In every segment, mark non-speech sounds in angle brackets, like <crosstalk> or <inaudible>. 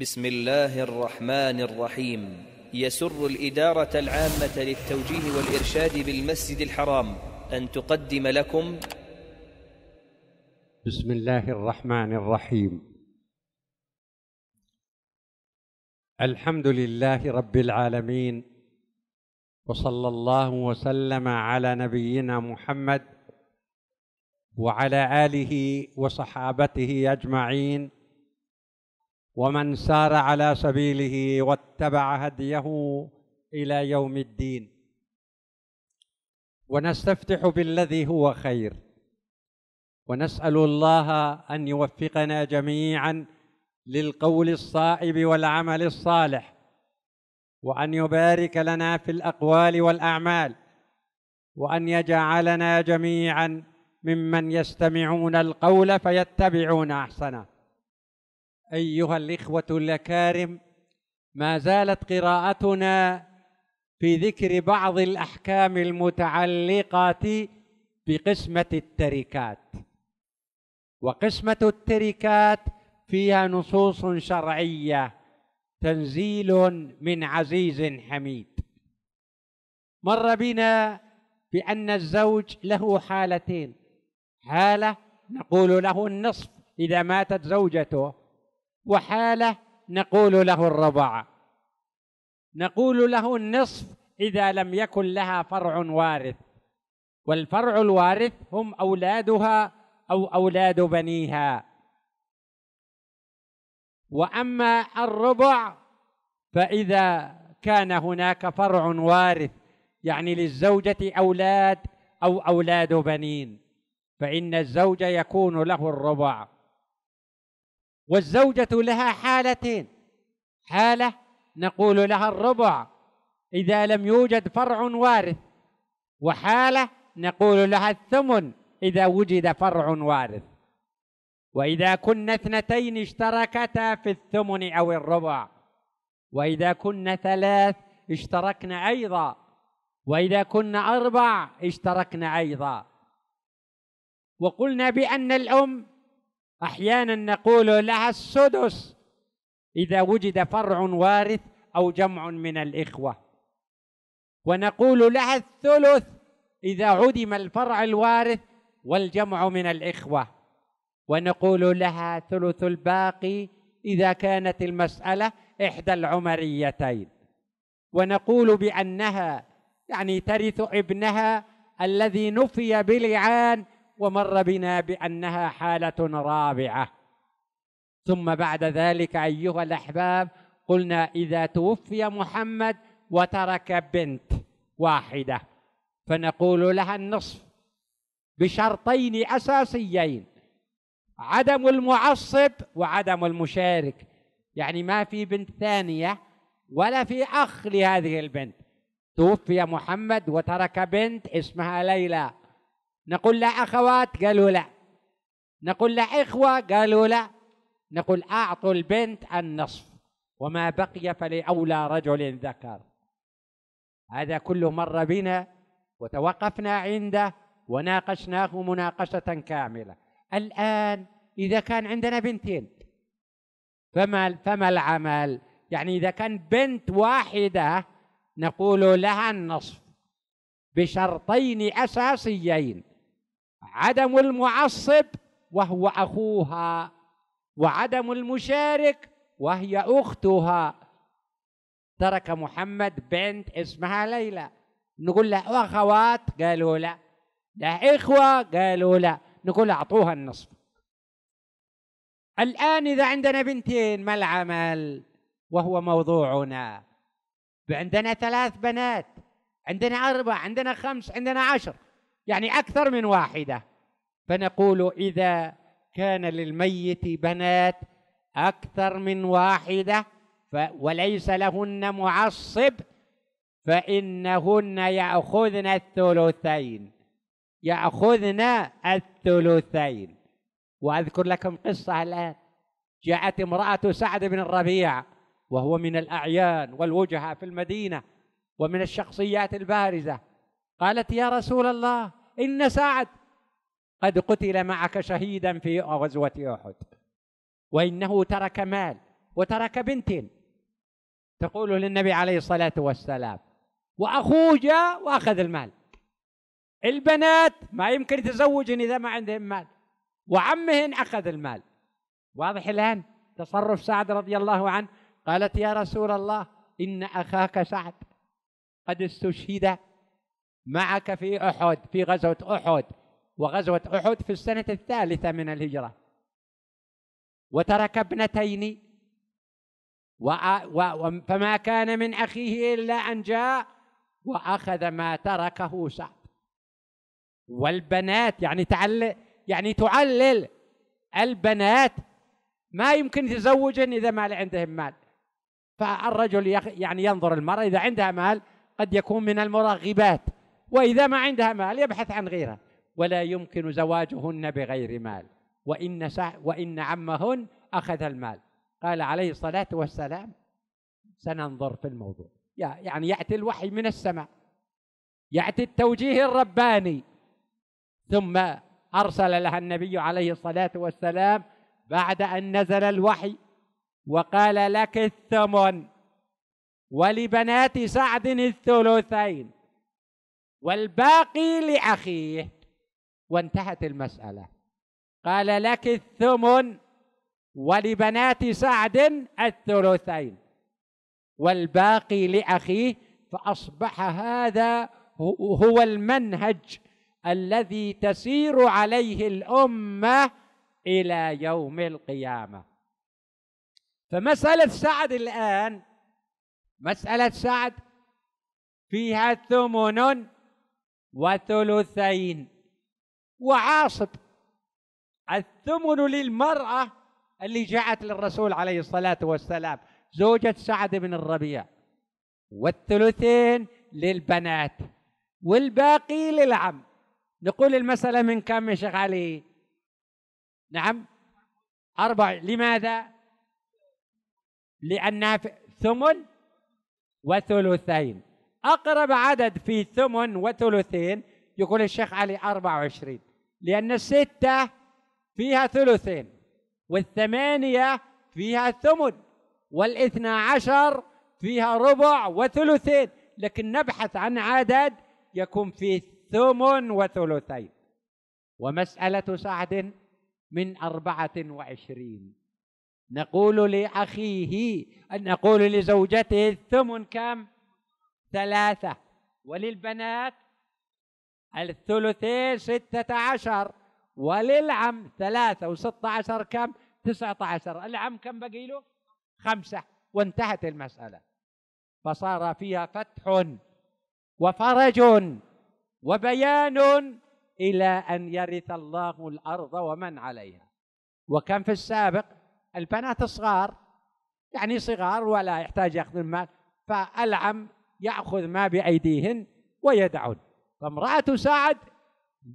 بسم الله الرحمن الرحيم يسر الإدارة العامة للتوجيه والإرشاد بالمسجد الحرام أن تقدم لكم بسم الله الرحمن الرحيم الحمد لله رب العالمين وصلى الله وسلم على نبينا محمد وعلى آله وصحابته أجمعين ومن سار على سبيله واتبع هديه الى يوم الدين ونستفتح بالذي هو خير ونسال الله ان يوفقنا جميعا للقول الصائب والعمل الصالح وان يبارك لنا في الاقوال والاعمال وان يجعلنا جميعا ممن يستمعون القول فيتبعون احسنه أيها الإخوة الأكارم ما زالت قراءتنا في ذكر بعض الأحكام المتعلقة بقسمة التركات وقسمة التركات فيها نصوص شرعية تنزيل من عزيز حميد مر بنا بأن الزوج له حالتين حالة نقول له النصف إذا ماتت زوجته وحالة نقول له الربع نقول له النصف إذا لم يكن لها فرع وارث والفرع الوارث هم أولادها أو أولاد بنيها وأما الربع فإذا كان هناك فرع وارث يعني للزوجة أولاد أو أولاد بنين فإن الزوج يكون له الربع والزوجة لها حالتين حالة نقول لها الربع إذا لم يوجد فرع وارث وحالة نقول لها الثمن إذا وجد فرع وارث وإذا كنا اثنتين اشتركتا في الثمن أو الربع وإذا كنا ثلاث اشتركنا أيضا وإذا كنا أربع اشتركنا أيضا وقلنا بأن الأم احيانا نقول لها السدس اذا وجد فرع وارث او جمع من الاخوه ونقول لها الثلث اذا عدم الفرع الوارث والجمع من الاخوه ونقول لها ثلث الباقي اذا كانت المساله احدى العمريتين ونقول بانها يعني ترث ابنها الذي نفي بلعان ومر بنا بأنها حالة رابعة ثم بعد ذلك أيها الأحباب قلنا إذا توفي محمد وترك بنت واحدة فنقول لها النصف بشرطين أساسيين عدم المعصب وعدم المشارك يعني ما في بنت ثانية ولا في أخ لهذه البنت توفي محمد وترك بنت اسمها ليلى نقول لا أخوات قالوا لا نقول لا إخوة قالوا لا نقول أعطوا البنت النصف وما بقي فلأولى رجل ذكر هذا كله مر بنا وتوقفنا عنده وناقشناه مناقشة كاملة الآن إذا كان عندنا بنتين فما فما العمل؟ يعني إذا كان بنت واحدة نقول لها النصف بشرطين أساسيين عدم المعصب وهو اخوها وعدم المشارك وهي اختها ترك محمد بنت اسمها ليلى نقول له اخوات قالوا لا لا اخوه قالوا لا نقول اعطوها النصف الان اذا عندنا بنتين ما العمل وهو موضوعنا عندنا ثلاث بنات عندنا أربع عندنا خمس عندنا عشر يعني أكثر من واحدة فنقول إذا كان للميت بنات أكثر من واحدة وليس لهن معصب فإنهن يأخذن الثلثين يأخذن الثلثين وأذكر لكم قصة الآن جاءت امرأة سعد بن الربيع وهو من الأعيان والوجهاء في المدينة ومن الشخصيات البارزة قالت يا رسول الله إن سعد قد قتل معك شهيدا في غزوة أحد وإنه ترك مال وترك بنت تقول للنبي عليه الصلاة والسلام وأخوه جاء وأخذ المال البنات ما يمكن يتزوجن إذا ما عندهم مال وعمهن أخذ المال واضح الآن تصرف سعد رضي الله عنه قالت يا رسول الله إن أخاك سعد قد استشهد معك في أحد في غزوة أحد وغزوة أحد في السنة الثالثة من الهجرة وترك ابنتين و... و... فما كان من أخيه إلا أن جاء وأخذ ما تركه سعد والبنات يعني تعلل يعني تعلل البنات ما يمكن يتزوجن إذا ما عندهم مال فالرجل يعني ينظر المرأة إذا عندها مال قد يكون من المرغبات وإذا ما عندها مال يبحث عن غيرها ولا يمكن زواجهن بغير مال وإن, وإن عمهن أخذ المال قال عليه الصلاة والسلام سننظر في الموضوع يعني يأتي الوحي من السماء يأتي التوجيه الرباني ثم أرسل لها النبي عليه الصلاة والسلام بعد أن نزل الوحي وقال لك الثمن ولبنات سعد الثلثين والباقي لأخيه وانتهت المسألة قال لك الثمن ولبنات سعد الثلثين والباقي لأخيه فأصبح هذا هو المنهج الذي تسير عليه الأمة إلى يوم القيامة فمسألة سعد الآن مسألة سعد فيها ثمن وثلثين وعاصب الثمن للمرأة اللي جاءت للرسول عليه الصلاة والسلام زوجة سعد بن الربيع والثلثين للبنات والباقي للعم نقول المسألة من كم يا شيخ علي نعم أربع لماذا لأنها ثمن وثلثين أقرب عدد في ثمن وثلثين يقول الشيخ علي 24 لأن الستة فيها ثلثين والثمانية فيها ثمن والاثنى عشر فيها ربع وثلثين لكن نبحث عن عدد يكون فيه ثمن وثلثين ومسألة سعد من أربعة وعشرين نقول لأخيه أن نقول لزوجته الثمن كم؟ ثلاثة وللبنات الثلثين ستة عشر وللعم ثلاثة وستة عشر كم تسعة عشر العم كم بقي له خمسة وانتهت المسألة فصار فيها فتح وفرج وبيان إلى أن يرث الله الأرض ومن عليها وكان في السابق البنات الصغار يعني صغار ولا يحتاج ياخذ المال فالعم يأخذ ما بأيديهن ويدعن فامرأة سعد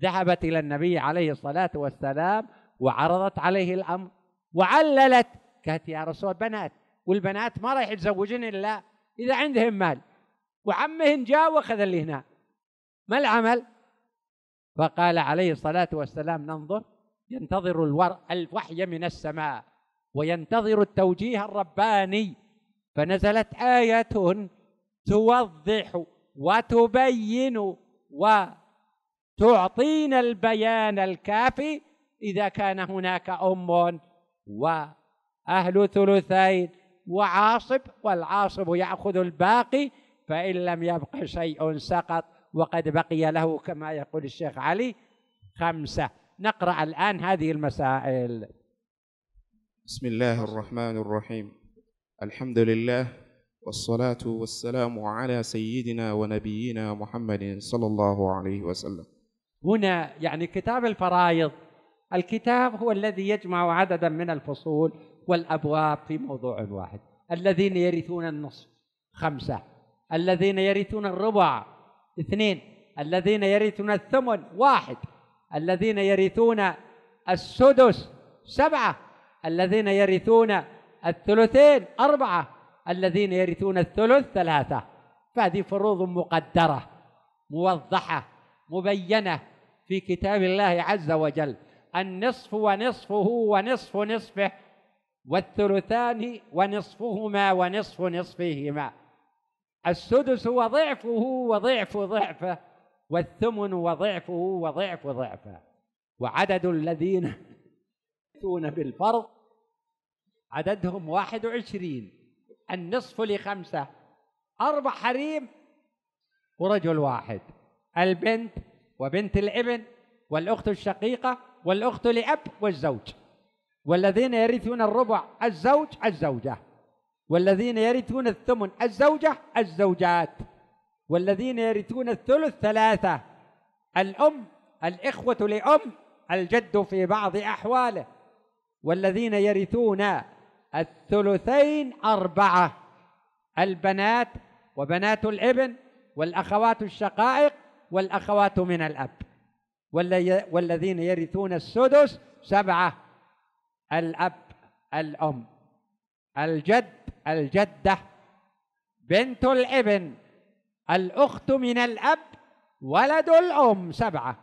ذهبت إلى النبي عليه الصلاة والسلام وعرضت عليه الأمر وعللت قالت يا رسول بنات والبنات ما راح يتزوجن إلا إذا عندهم مال وعمهن جاء وأخذ اللي هنا ما العمل فقال عليه الصلاة والسلام ننظر ينتظر الور الوحي من السماء وينتظر التوجيه الرباني فنزلت آية توضح وتبين وتعطينا البيان الكافي إذا كان هناك أم وأهل ثلثين وعاصب والعاصب يأخذ الباقي فإن لم يبق شيء سقط وقد بقي له كما يقول الشيخ علي خمسة نقرأ الآن هذه المسائل بسم الله الرحمن الرحيم الحمد لله والصلاة والسلام على سيدنا ونبينا محمد صلى الله عليه وسلم. هنا يعني كتاب الفرائض الكتاب هو الذي يجمع عددا من الفصول والابواب في موضوع واحد، الذين يرثون النصف خمسه، الذين يرثون الربع اثنين، الذين يرثون الثمن واحد، الذين يرثون السدس سبعه، الذين يرثون الثلثين اربعه، الذين يرثون الثلث ثلاثة فهذه فروض مقدرة موضحة مبينة في كتاب الله عز وجل النصف ونصفه ونصف نصفه والثلثان ونصفهما ونصف نصفهما السدس وضعفه وضعف ضعفه والثمن وضعفه وضعف ضعفه وعدد الذين يأتون بالفرض عددهم واحد وعشرين النصف لخمسة أربع حريم ورجل واحد البنت وبنت الابن والأخت الشقيقة والأخت لأب والزوج والذين يرثون الربع الزوج الزوجة والذين يرثون الثمن الزوجة الزوجات والذين يرثون الثلث ثلاثة الأم الإخوة لأم الجد في بعض أحواله والذين يرثون الثلثين أربعة البنات وبنات الابن والأخوات الشقائق والأخوات من الأب والذين يرثون السدس سبعة الأب الأم الجد الجدة بنت الابن الأخت من الأب ولد الأم سبعة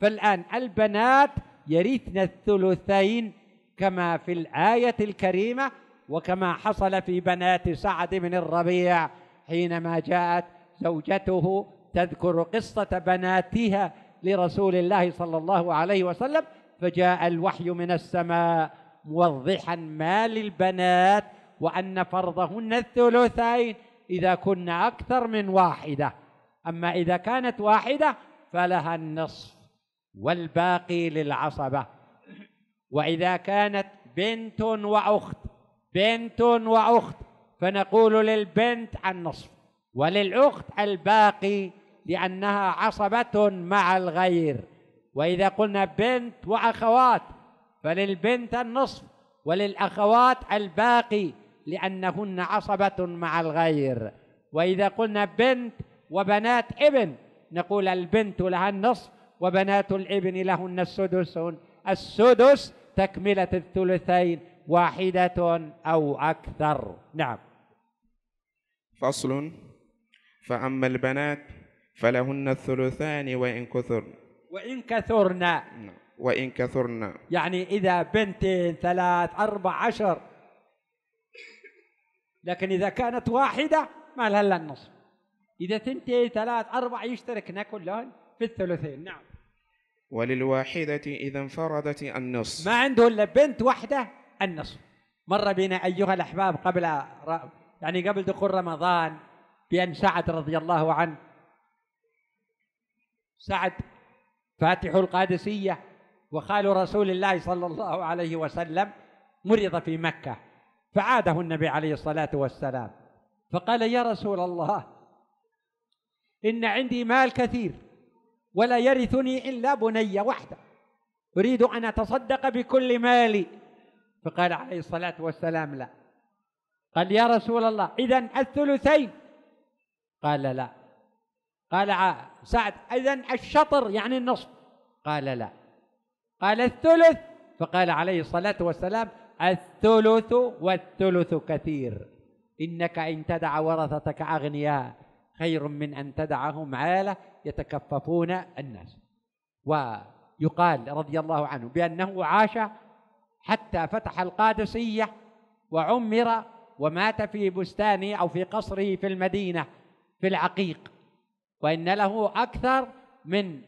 فالآن البنات يرثن الثلثين كما في الآية الكريمة وكما حصل في بنات سعد بن الربيع حينما جاءت زوجته تذكر قصة بناتها لرسول الله صلى الله عليه وسلم فجاء الوحي من السماء موضحا ما للبنات وأن فرضهن الثلثين إذا كن أكثر من واحدة أما إذا كانت واحدة فلها النصف والباقي للعصبة وإذا كانت بنت وأخت بنت وأخت فنقول للبنت النصف وللأخت الباقي لأنها عصبة مع الغير وإذا قلنا بنت وأخوات فللبنت النصف وللأخوات الباقي لأنهن عصبة مع الغير وإذا قلنا بنت وبنات ابن نقول البنت لها النصف وبنات الابن لهن السدس السدس تكملة الثلثين واحدة أو أكثر نعم فصل فأما البنات فلهن الثلثان وإن كثرن وإن كثرن نعم. وإن كثرن يعني إذا بنتين ثلاث أربع عشر لكن إذا كانت واحدة ما لها إلا النصف إذا ثنتين ثلاث أربع يشتركن كلهن في الثلثين نعم وللواحدة إذا انفردت النصف ما عنده إلا بنت واحدة النصف مر بنا أيها الأحباب قبل يعني قبل دخول رمضان بأن سعد رضي الله عنه سعد فاتح القادسية وخال رسول الله صلى الله عليه وسلم مرض في مكة فعاده النبي عليه الصلاة والسلام فقال يا رسول الله إن عندي مال كثير ولا يرثني إلا بني واحدة أريد أن أتصدق بكل مالي فقال عليه الصلاة والسلام لا قال يا رسول الله إذا الثلثين قال لا قال سعد إذا الشطر يعني النصف قال لا قال الثلث فقال عليه الصلاة والسلام الثلث والثلث كثير إنك إن تدع ورثتك أغنياء خير من أن تدعهم عالة يتكففون الناس ويقال رضي الله عنه بأنه عاش حتى فتح القادسية وعمر ومات في بستانه أو في قصره في المدينة في العقيق وإن له أكثر من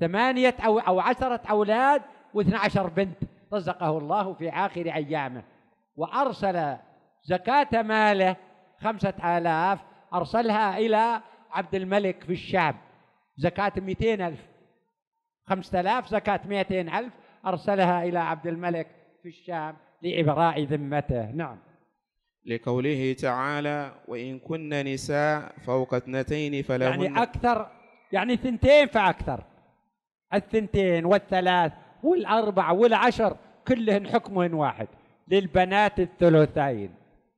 ثمانية أو أو عشرة أولاد واثنى عشر بنت رزقه الله في آخر أيامه وأرسل زكاة ماله خمسة آلاف أرسلها إلى عبد الملك في الشعب زكاة 200 ألف 5000 زكاة 200 ألف أرسلها إلى عبد الملك في الشام لإبراء ذمته نعم لقوله تعالى وإن كن نساء فوق اثنتين فلهن يعني أكثر يعني ثنتين فأكثر الثنتين والثلاث والأربع والعشر كلهن حكمهن واحد للبنات الثلثين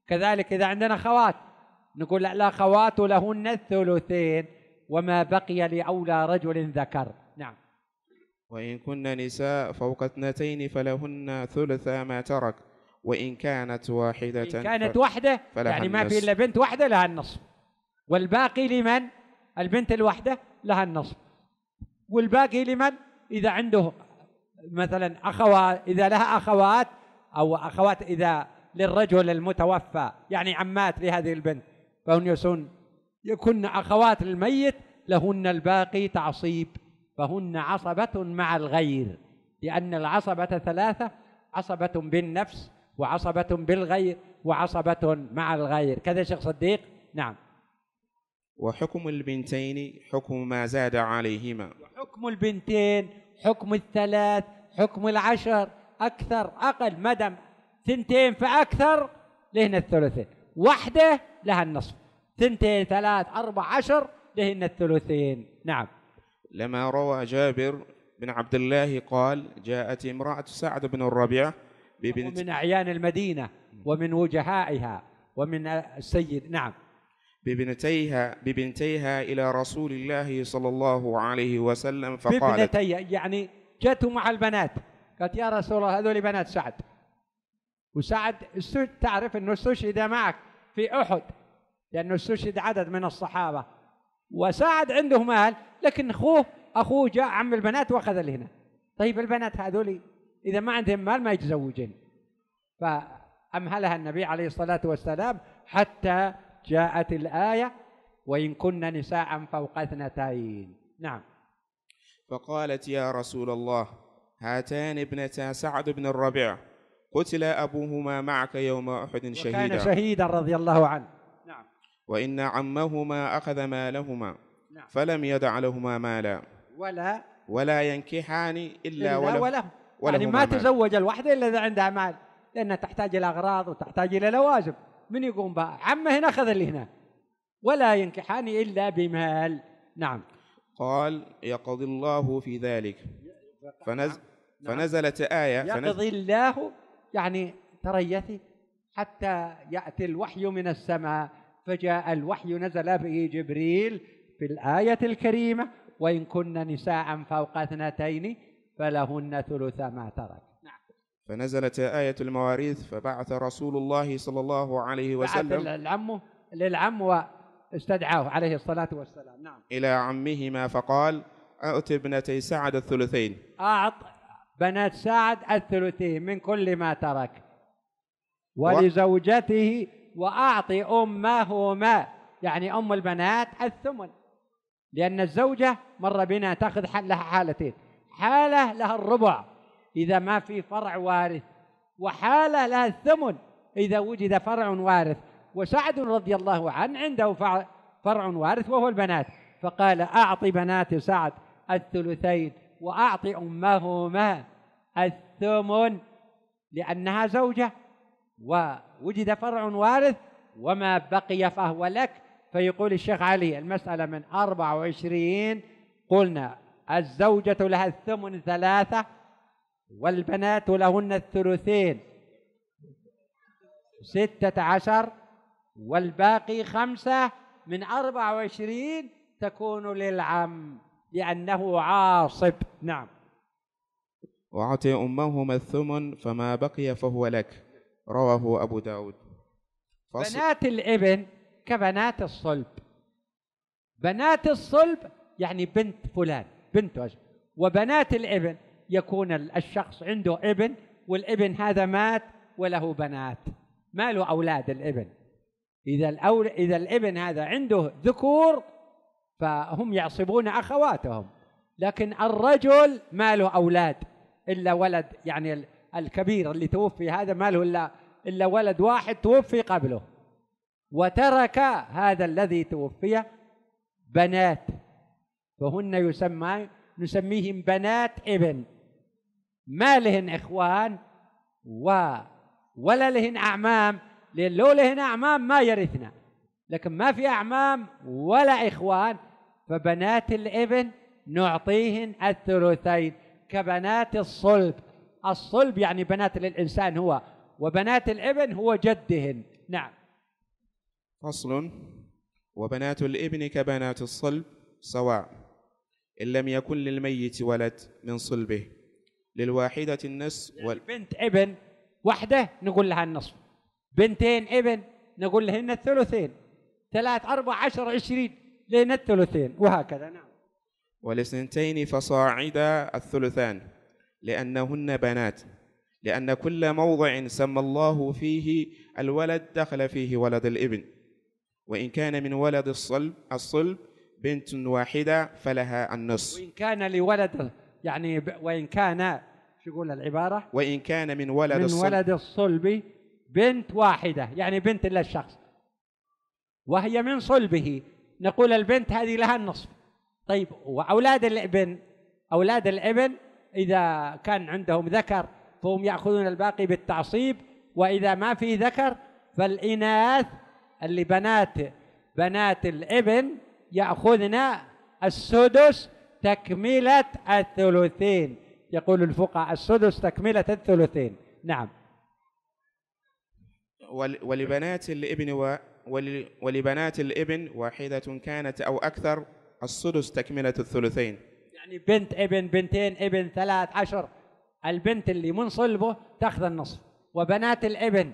كذلك إذا عندنا خوات نقول لا لهن الثلثين وما بقي لأولى رجل ذكر نعم وإن كن نساء فوق اثنتين فلهن ثلث ما ترك وإن كانت واحدة إن كانت ف... واحدة يعني ما في إلا بنت واحدة لها النصف والباقي لمن البنت الواحدة لها النصف والباقي لمن إذا عنده مثلا أخوات إذا لها أخوات أو أخوات إذا للرجل المتوفى يعني عمات لهذه البنت فهن يسن يكن أخوات الميت لهن الباقي تعصيب فهن عصبة مع الغير لأن العصبة ثلاثة عصبة بالنفس وعصبة بالغير وعصبة مع الغير كذا شيخ صديق نعم وحكم البنتين حكم ما زاد عليهما وحكم البنتين حكم الثلاث حكم العشر أكثر أقل مدم ثنتين فأكثر لهن الثلثين واحدة لها النصف ثنتين ثلاث أربع عشر لهن الثلثين نعم لما روى جابر بن عبد الله قال جاءت امرأة سعد بن الربيع ببنت من أعيان المدينة ومن وجهائها ومن السيد نعم ببنتيها ببنتيها إلى رسول الله صلى الله عليه وسلم فقالت ببنتي يعني جاءته مع البنات قالت يا رسول الله هذول بنات سعد وسعد تعرف أنه استشهد معك في أحد لأنه استشهد عدد من الصحابة وساعد عنده مال لكن أخوه أخوه جاء عم البنات وأخذ هنا طيب البنات هذول إذا ما عندهم مال ما يتزوجن فأمهلها النبي عليه الصلاة والسلام حتى جاءت الآية وإن كن نساء فوق اثنتين نعم فقالت يا رسول الله هاتان ابنتا سعد بن الربيع قتل أبوهما معك يوم أحد شهيدا وكان شهيدا رضي الله عنه نعم وإن عمهما أخذ مالهما نعم. فلم يدع لهما مالا ولا ولا ينكحان إلا, إلا وله, وله. وله يعني ما تزوج الوحدة إلا إذا عندها مال لأنها تحتاج إلى أغراض وتحتاج إلى لوازم من يقوم بها عمه هنا أخذ اللي هنا ولا ينكحان إلا بمال نعم قال يقضي الله في ذلك فنز نعم. فنزلت آية يقضي الله يعني تريثي حتى يأتي الوحي من السماء فجاء الوحي نزل به جبريل في الآية الكريمة وإن كن نساء فوق اثنتين فلهن ثلث ما ترك نعم. فنزلت آية المواريث فبعث رسول الله صلى الله عليه وسلم بعث العم للعم واستدعاه عليه الصلاة والسلام نعم إلى عمهما فقال أعط ابنتي سعد الثلثين أعط بنات سعد الثلثين من كل ما ترك ولزوجته وأعطي أمهما يعني أم البنات الثمن لأن الزوجة مر بنا تأخذ لها حالتين حالة لها الربع إذا ما في فرع وارث وحالة لها الثمن إذا وجد فرع وارث وسعد رضي الله عنه عنده فرع وارث وهو البنات فقال أعطي بنات سعد الثلثين وأعطي أمهما الثمن لأنها زوجة ووجد فرع وارث وما بقي فهو لك فيقول الشيخ علي المسألة من 24 قلنا الزوجة لها الثمن ثلاثة والبنات لهن الثلثين ستة عشر والباقي خمسة من أربعة وعشرين تكون للعم لأنه عاصب نعم وأعطي أمهما الثمن فما بقي فهو لك رواه أبو داود بنات الابن كبنات الصلب بنات الصلب يعني بنت فلان بنته وبنات الابن يكون الشخص عنده ابن والابن هذا مات وله بنات ما له أولاد الابن إذا الأول إذا الابن هذا عنده ذكور فهم يعصبون اخواتهم لكن الرجل ما له اولاد الا ولد يعني الكبير اللي توفي هذا ما له الا الا ولد واحد توفي قبله وترك هذا الذي توفي بنات فهن يسمى نسميهم بنات ابن ما لهن اخوان و ولا لهن اعمام لان لو لهن اعمام ما يرثنا لكن ما في أعمام ولا إخوان فبنات الابن نعطيهن الثلثين كبنات الصلب الصلب يعني بنات للإنسان هو وبنات الابن هو جدهن نعم فصل وبنات الابن كبنات الصلب سواء إن لم يكن للميت ولد من صلبه للواحدة النصف وال... بنت ابن وحده نقول لها النصف بنتين ابن نقول لهن الثلثين ثلاث أربع عشر عشرين لين الثلثين وهكذا نعم ولسنتين فصاعدا الثلثان لأنهن بنات لأن كل موضع سمى الله فيه الولد دخل فيه ولد الابن وإن كان من ولد الصلب الصلب بنت واحدة فلها النصف وإن كان لولد يعني وإن كان شو يقول العبارة وإن كان من ولد من الصلب ولد الصلب بنت واحدة يعني بنت للشخص وهي من صلبه نقول البنت هذه لها النصف طيب وأولاد الابن أولاد الابن إذا كان عندهم ذكر فهم يأخذون الباقي بالتعصيب وإذا ما في ذكر فالإناث اللي بنات بنات الابن يأخذن السدس تكملة الثلثين يقول الفقهاء السدس تكملة الثلثين نعم ولبنات الابن و ولبنات الابن واحدة كانت أو أكثر السدس تكملة الثلثين يعني بنت ابن بنتين ابن ثلاث عشر البنت اللي من صلبه تاخذ النصف وبنات الابن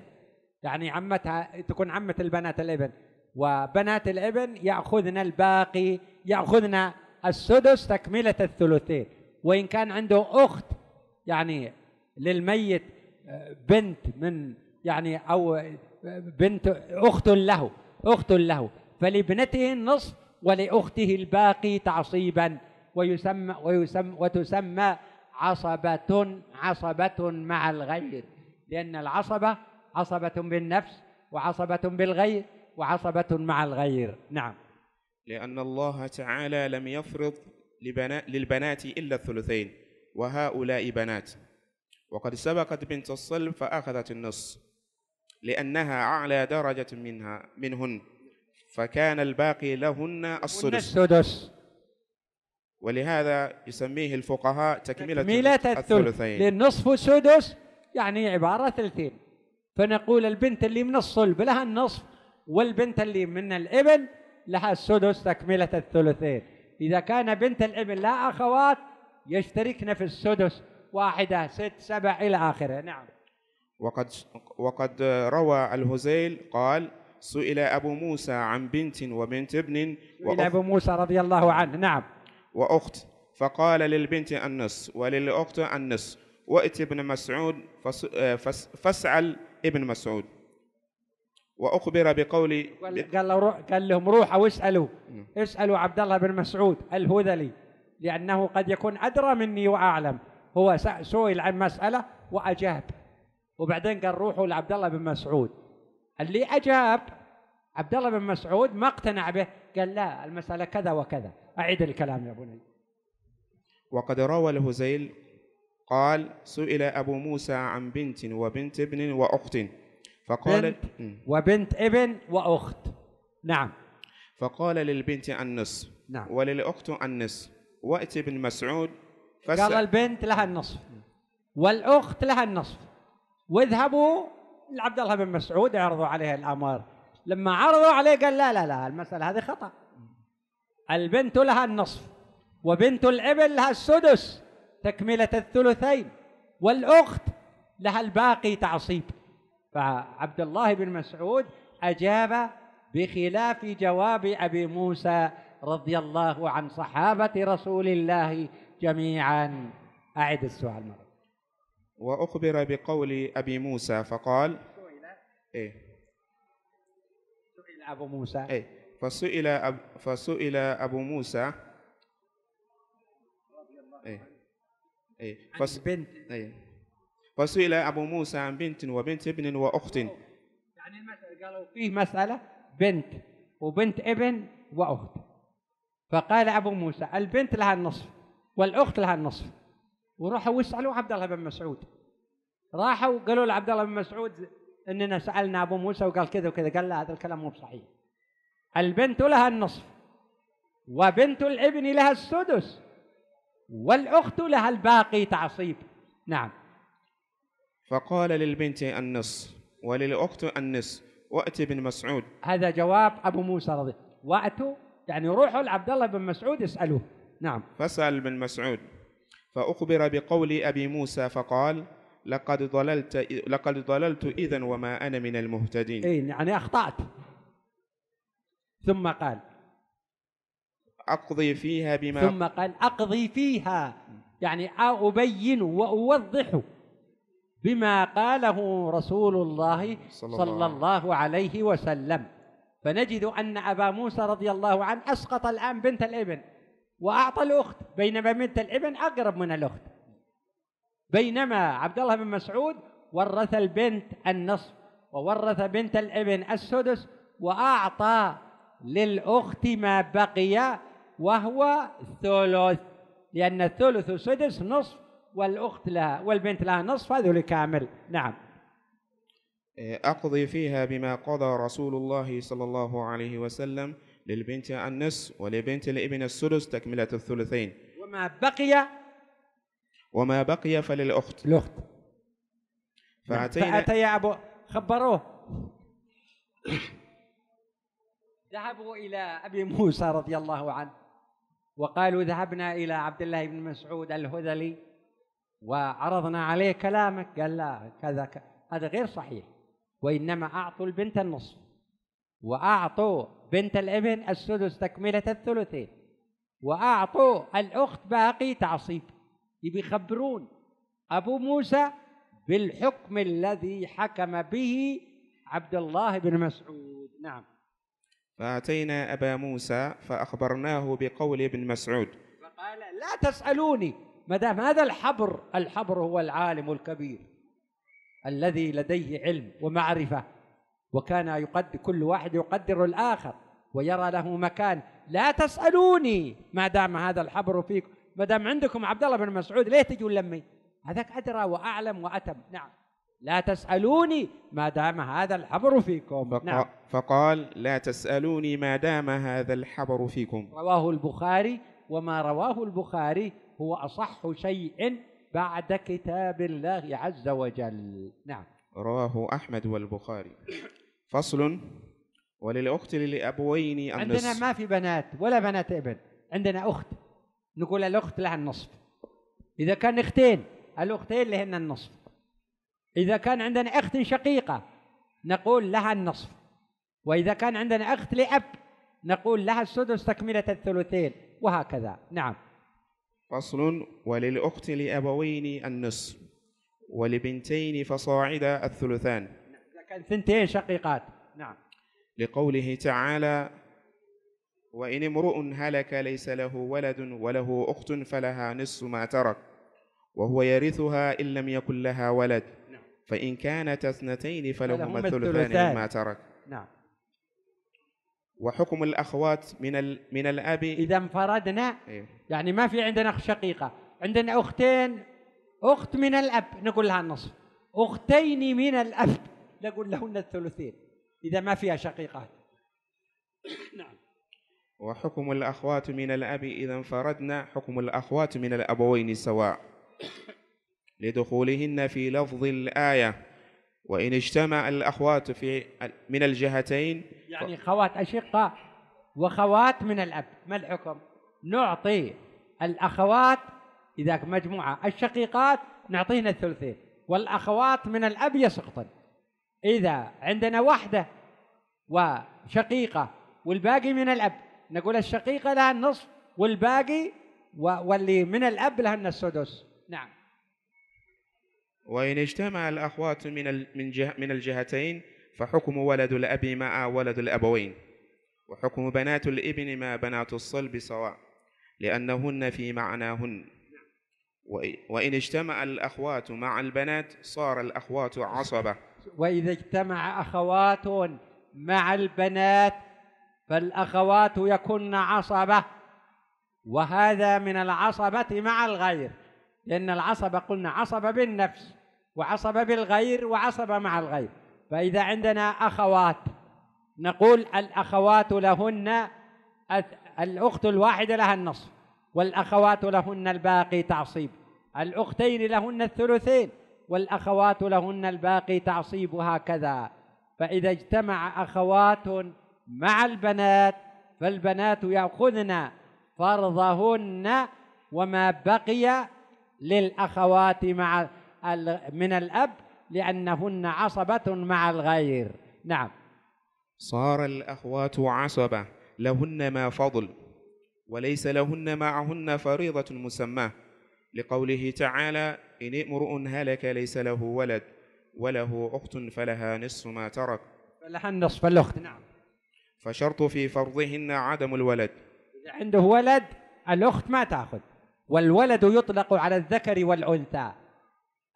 يعني عمتها تكون عمة البنات الابن وبنات الابن يأخذن الباقي يأخذن السدس تكملة الثلثين وإن كان عنده أخت يعني للميت آه، بنت من يعني أو بنت أخت له أخت له فلابنته النصف ولأخته الباقي تعصيبا ويسمى ويسمى وتسمى عصبة عصبة مع الغير لأن العصبة عصبة بالنفس وعصبة بالغير وعصبة مع الغير نعم لأن الله تعالى لم يفرض للبنات إلا الثلثين وهؤلاء بنات وقد سبقت بنت الصلب فأخذت النص لأنها أعلى درجة منها منهن فكان الباقي لهن السدس السدس ولهذا يسميه الفقهاء تكملة, تكملة الثلثين للنصف سدس يعني عبارة ثلثين فنقول البنت اللي من الصلب لها النصف والبنت اللي من الابن لها السدس تكملة الثلثين إذا كان بنت الابن لا أخوات يشتركن في السدس واحدة ست سبع إلى آخره نعم وقد وقد روى الهزيل قال سئل أبو موسى عن بنت وبنت ابن سئل أبو موسى رضي الله عنه نعم وأخت فقال للبنت النص وللأخت النص وأت ابن مسعود فس فاسأل ابن مسعود وأخبر بقول قال له قال لهم روحوا واسألوا نعم. اسألوا عبد الله بن مسعود الهذلي لأنه قد يكون أدرى مني وأعلم هو سئل عن مسألة وأجاب وبعدين قال روحوا لعبد الله بن مسعود اللي اجاب عبد الله بن مسعود ما اقتنع به قال لا المساله كذا وكذا اعيد الكلام يا بني وقد روى الهزيل قال سئل ابو موسى عن بنت وبنت ابن واخت فقالت بنت وبنت ابن واخت نعم فقال للبنت النصف نعم وللاخت النصف واتي ابن مسعود قال البنت لها النصف والاخت لها النصف واذهبوا لعبد الله بن مسعود عرضوا عليه الامر لما عرضوا عليه قال لا لا لا المساله هذه خطا البنت لها النصف وبنت الابن لها السدس تكمله الثلثين والاخت لها الباقي تعصيب فعبد الله بن مسعود اجاب بخلاف جواب ابي موسى رضي الله عن صحابه رسول الله جميعا اعد السؤال مره وأخبر بقول أبي موسى فقال سئل إيه سئل أبو موسى إيه فسئل أب فسئل أبو موسى إيه إيه فس بنت إيه فسئل أبو موسى عن بنت وبنت ابن وأخت يعني المسألة قالوا فيه مسألة بنت وبنت ابن وأخت فقال أبو موسى البنت لها النصف والأخت لها النصف وراحوا وسالوا عبد الله بن مسعود راحوا قالوا لعبد الله بن مسعود اننا سالنا ابو موسى وقال كذا وكذا قال لا هذا الكلام مو بصحيح البنت لها النصف وبنت الابن لها السدس والاخت لها الباقي تعصيب نعم فقال للبنت النصف وللاخت النصف وات بن مسعود هذا جواب ابو موسى رضي واتوا يعني روحوا لعبد الله بن مسعود اسالوه نعم فسال بن مسعود فأخبر بقول أبي موسى فقال لقد ضللت لقد ضللت إذا وما أنا من المهتدين أي يعني أخطأت ثم قال أقضي فيها بما ثم قال أقضي فيها يعني أبين وأوضح بما قاله رسول الله صلى الله عليه وسلم فنجد أن أبا موسى رضي الله عنه أسقط الآن بنت الابن واعطى الاخت بينما بنت الابن اقرب من الاخت بينما عبد الله بن مسعود ورث البنت النصف وورث بنت الابن السدس واعطى للاخت ما بقي وهو ثلث لان الثلث سدس نصف والاخت لها والبنت لها نصف هذول كامل نعم اقضي فيها بما قضى رسول الله صلى الله عليه وسلم للبنت النصف ولبنت الابن السدس تكملة الثلثين وما بقي وما بقي فللأخت الأخت فأتينا فأتي يا أبو خبروه ذهبوا إلى أبي موسى رضي الله عنه وقالوا ذهبنا إلى عبد الله بن مسعود الهذلي وعرضنا عليه كلامك قال لا كذا هذا غير صحيح وإنما أعطوا البنت النصف وأعطوا بنت الابن السدس تكملة الثلثين وأعطوا الأخت باقي تعصيب يبي يخبرون أبو موسى بالحكم الذي حكم به عبد الله بن مسعود نعم فأتينا أبا موسى فأخبرناه بقول ابن مسعود فقال لا تسألوني ما دام هذا الحبر الحبر هو العالم الكبير الذي لديه علم ومعرفة وكان يقدر كل واحد يقدر الآخر ويرى له مكان لا تسألوني ما دام هذا الحبر فيكم ما دام عندكم عبد الله بن مسعود ليه تجون لمي هذاك أدرى وأعلم وأتم نعم لا تسألوني ما دام هذا الحبر فيكم فقال, نعم. فقال لا تسألوني ما دام هذا الحبر فيكم رواه البخاري وما رواه البخاري هو أصح شيء بعد كتاب الله عز وجل نعم رواه أحمد والبخاري فصل وللأخت لأبوين النصف عندنا ما في بنات ولا بنات ابن عندنا أخت نقول الأخت لها النصف إذا كان أختين الأختين لهن النصف إذا كان عندنا أخت شقيقة نقول لها النصف وإذا كان عندنا أخت لأب نقول لها السدس تكملة الثلثين وهكذا نعم فصل وللأخت لأبوين النصف ولبنتين فصاعدا الثلثان كان ثنتين شقيقات نعم لقوله تعالى وإن امرؤ هلك ليس له ولد وله أخت فلها نصف ما ترك وهو يرثها إن لم يكن لها ولد نعم. فإن كانت اثنتين فلهما الثلثان مما ترك نعم وحكم الأخوات من من الأب إذا انفردنا إيه. يعني ما في عندنا أخ شقيقة عندنا أختين أخت من الأب نقول لها النصف أختين من الأب نقول لهن الثلثين إذا ما فيها شقيقات <coughs> نعم وحكم الأخوات من الأب إذا انفردنا حكم الأخوات من الأبوين سواء <coughs> لدخولهن في لفظ الآية وإن اجتمع الأخوات في من الجهتين يعني خوات أشقة وخوات من الأب ما الحكم نعطي الأخوات إذا مجموعة الشقيقات نعطيهن الثلثين والأخوات من الأب يسقطن إذا عندنا واحدة وشقيقة والباقي من الأب نقول الشقيقة لها النصف والباقي واللي من الأب لها السدس نعم وإن اجتمع الأخوات من من جه من الجهتين فحكم ولد الأب مع ولد الأبوين وحكم بنات الابن ما بنات الصلب سواء لأنهن في معناهن وإن اجتمع الأخوات مع البنات صار الأخوات عصبة وإذا اجتمع أخوات مع البنات فالأخوات يكن عصبة وهذا من العصبة مع الغير لأن العصبة قلنا عصبة بالنفس وعصبة بالغير وعصبة مع الغير فإذا عندنا أخوات نقول الأخوات لهن الأخت الواحدة لها النصف والأخوات لهن الباقي تعصيب الأختين لهن الثلثين والأخوات لهن الباقي تعصيب هكذا فإذا اجتمع أخوات مع البنات فالبنات يأخذن فرضهن وما بقي للأخوات مع من الأب لأنهن عصبة مع الغير نعم صار الأخوات عصبة لهن ما فضل وليس لهن معهن فريضة مسماة لقوله تعالى إن امرؤ هلك ليس له ولد وله أخت فلها نصف ما ترك فلها النصف الأخت نعم فشرط في فرضهن عدم الولد إذا عنده ولد الأخت ما تأخذ والولد يطلق على الذكر والأنثى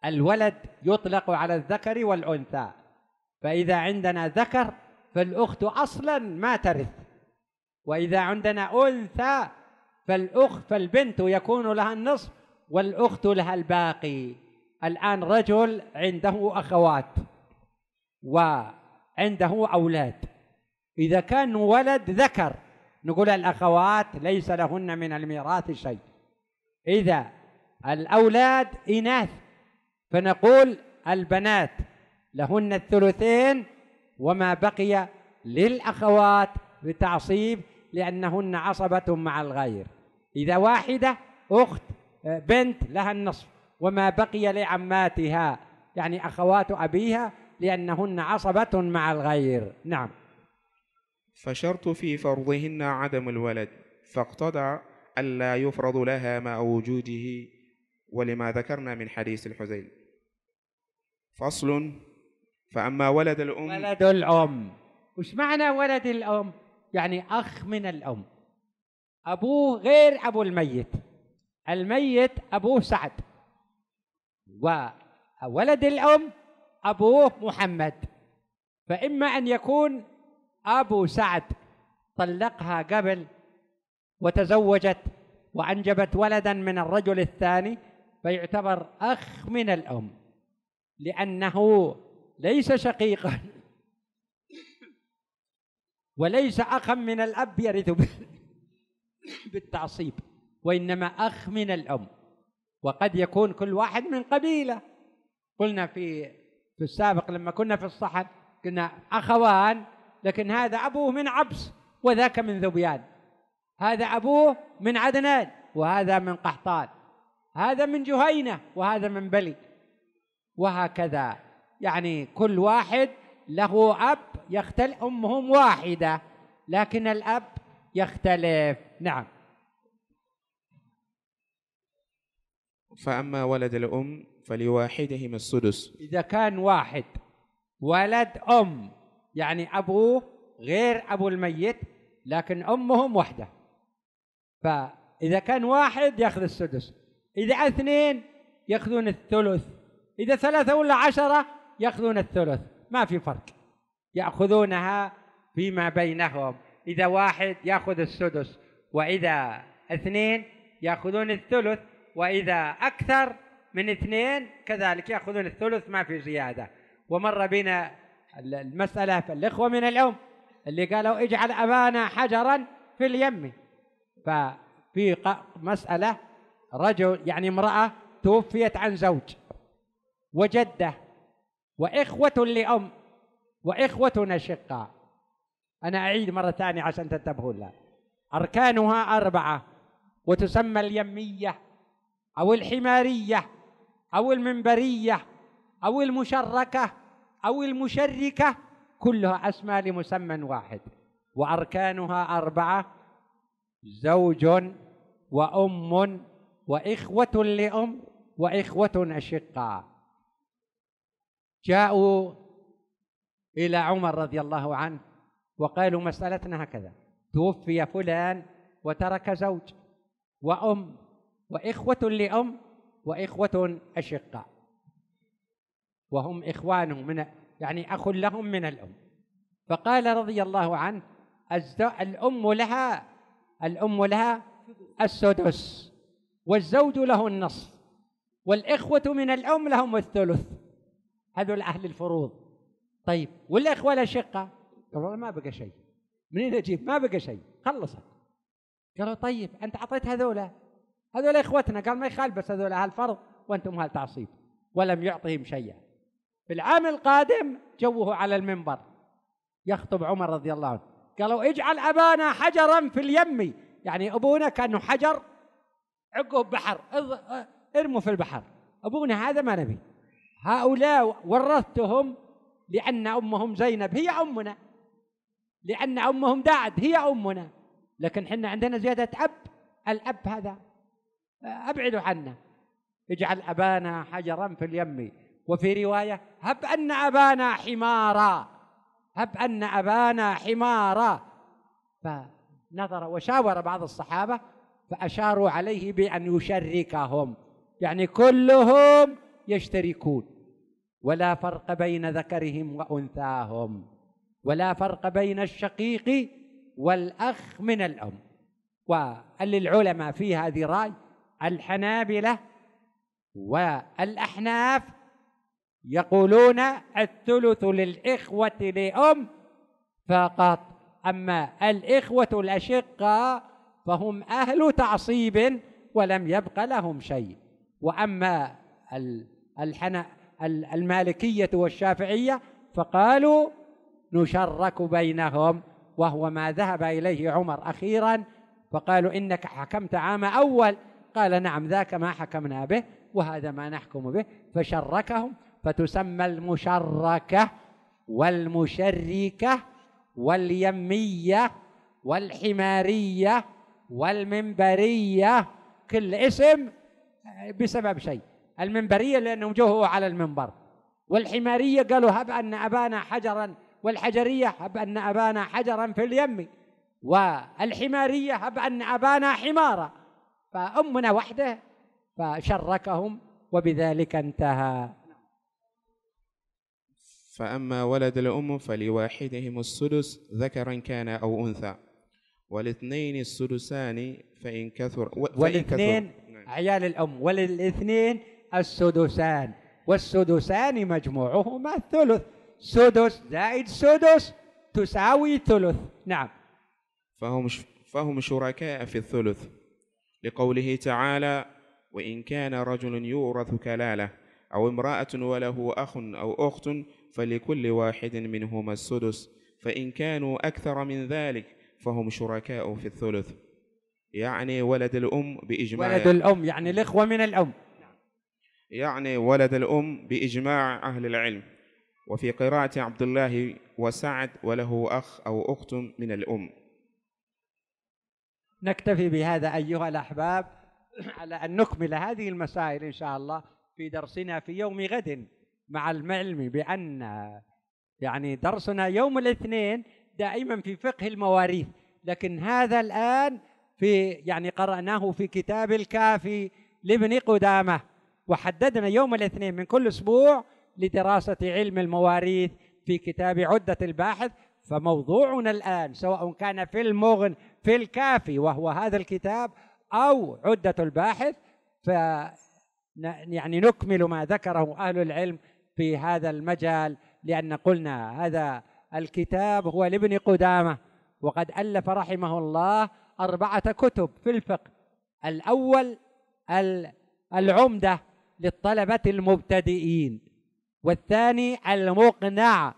الولد يطلق على الذكر والأنثى فإذا عندنا ذكر فالأخت أصلا ما ترث وإذا عندنا أنثى فالأخت فالبنت يكون لها النصف والأخت لها الباقي الآن رجل عنده أخوات وعنده أولاد إذا كان ولد ذكر نقول الأخوات ليس لهن من الميراث شيء إذا الأولاد إناث فنقول البنات لهن الثلثين وما بقي للأخوات بتعصيب لأنهن عصبة مع الغير إذا واحدة أخت بنت لها النصف وما بقي لعماتها يعني أخوات أبيها لأنهن عصبة مع الغير نعم فشرط في فرضهن عدم الولد فاقتضى ألا يفرض لها مع وجوده ولما ذكرنا من حديث الحزين فصل فأما ولد الأم ولد الأم وش معنى ولد الأم؟ يعني أخ من الأم أبوه غير أبو الميت الميت أبوه سعد وولد الأم أبوه محمد فإما أن يكون أبو سعد طلقها قبل وتزوجت وأنجبت ولدا من الرجل الثاني فيعتبر أخ من الأم لأنه ليس شقيقا وليس أخا من الأب يرث بالتعصيب وإنما أخ من الأم وقد يكون كل واحد من قبيلة قلنا في في السابق لما كنا في الصحن كنا أخوان لكن هذا أبوه من عبس وذاك من ذبيان هذا أبوه من عدنان وهذا من قحطان هذا من جهينة وهذا من بلي وهكذا يعني كل واحد له أب يختلف أمهم واحدة لكن الأب يختلف نعم فأما ولد الأم فلواحدهما السدس إذا كان واحد ولد أم يعني أبوه غير أبو الميت لكن أمهم وحده فإذا كان واحد يأخذ السدس إذا اثنين يأخذون الثلث إذا ثلاثة ولا عشرة يأخذون الثلث ما في فرق يأخذونها فيما بينهم إذا واحد يأخذ السدس وإذا اثنين يأخذون الثلث وإذا أكثر من اثنين كذلك يأخذون الثلث ما في زيادة ومر بنا المسألة الإخوة من العم اللي قالوا اجعل أبانا حجرا في اليم ففي مسألة رجل يعني امرأة توفيت عن زوج وجدة وإخوة لأم وإخوة أشقاء أنا أعيد مرة ثانية عشان تنتبهوا لها أركانها أربعة وتسمى اليمية أو الحمارية أو المنبرية أو المشركة أو المشركة كلها أسماء لمسمى واحد وأركانها أربعة زوج وأم وإخوة لأم وإخوة أشقاء جاءوا إلى عمر رضي الله عنه وقالوا مسألتنا هكذا توفي فلان وترك زوج وأم وإخوة لأم وإخوة أشقاء وهم إخوان من يعني أخ لهم من الأم فقال رضي الله عنه الأم لها الأم لها السدس والزوج له النصف والإخوة من الأم لهم الثلث هذول أهل الفروض طيب والإخوة الأشقة قالوا ما بقى شيء منين أجيب ما بقى شيء خلصت قالوا طيب أنت أعطيت هذولا هذول اخوتنا قال ما يخالف بس هذول اهل فرض وانتم اهل تعصيب ولم يعطهم شيئا في العام القادم جوه على المنبر يخطب عمر رضي الله عنه قالوا اجعل ابانا حجرا في اليم يعني ابونا كانه حجر عقب بحر ارموا في البحر ابونا هذا ما نبي هؤلاء ورثتهم لان امهم زينب هي امنا لان امهم داعد هي امنا لكن حنا عندنا زياده اب الاب هذا ابعدوا عنا اجعل أبانا حجرا في اليم وفي رواية هب أن أبانا حمارا هب أن أبانا حمارا فنظر وشاور بعض الصحابة فأشاروا عليه بأن يشركهم يعني كلهم يشتركون ولا فرق بين ذكرهم وأنثاهم ولا فرق بين الشقيق والأخ من الأم وللعلماء في هذه رأي الحنابلة والأحناف يقولون الثلث للإخوة لأم فقط أما الإخوة الأشقة فهم أهل تعصيب ولم يبق لهم شيء وأما الحنا المالكية والشافعية فقالوا نشرك بينهم وهو ما ذهب إليه عمر أخيرا فقالوا إنك حكمت عام أول قال نعم ذاك ما حكمنا به وهذا ما نحكم به فشركهم فتسمى المشركة والمشركة واليمية والحمارية والمنبرية كل اسم بسبب شيء المنبرية لأنهم جوهوا على المنبر والحمارية قالوا هب أن أبانا حجرا والحجرية هب أن أبانا حجرا في اليم والحمارية هب أن أبانا حمارا فأمنا وحده فشركهم وبذلك انتهى فأما ولد الأم فلواحدهم السدس ذكرا كان أو أنثى والاثنين السدسان فإن كثر والاثنين نعم. عيال الأم وللاثنين السدسان والسدسان مجموعهما الثلث سدس زائد سدس تساوي ثلث نعم فهم فهم شركاء في الثلث لقوله تعالى وإن كان رجل يورث كلالة أو امرأة وله أخ أو أخت فلكل واحد منهما السدس فإن كانوا أكثر من ذلك فهم شركاء في الثلث يعني ولد الأم بإجماع ولد الأم يعني الإخوة من الأم يعني ولد الأم بإجماع أهل العلم وفي قراءة عبد الله وسعد وله أخ أو أخت من الأم نكتفي بهذا أيها الأحباب على أن نكمل هذه المسائل إن شاء الله في درسنا في يوم غد مع العلم بأن يعني درسنا يوم الاثنين دائما في فقه المواريث لكن هذا الآن في يعني قرأناه في كتاب الكافي لابن قدامة وحددنا يوم الاثنين من كل أسبوع لدراسة علم المواريث في كتاب عدة الباحث فموضوعنا الآن سواء كان في المغن في الكافي وهو هذا الكتاب أو عدة الباحث ف يعني نكمل ما ذكره أهل العلم في هذا المجال لأن قلنا هذا الكتاب هو لابن قدامة وقد ألف رحمه الله أربعة كتب في الفقه الأول العمدة للطلبة المبتدئين والثاني المقنع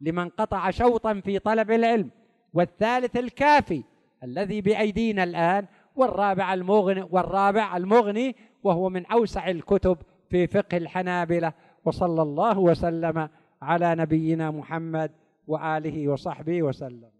لمن قطع شوطا في طلب العلم والثالث الكافي الذي بأيدينا الآن والرابع المغني والرابع المغني وهو من أوسع الكتب في فقه الحنابلة وصلى الله وسلم على نبينا محمد وآله وصحبه وسلم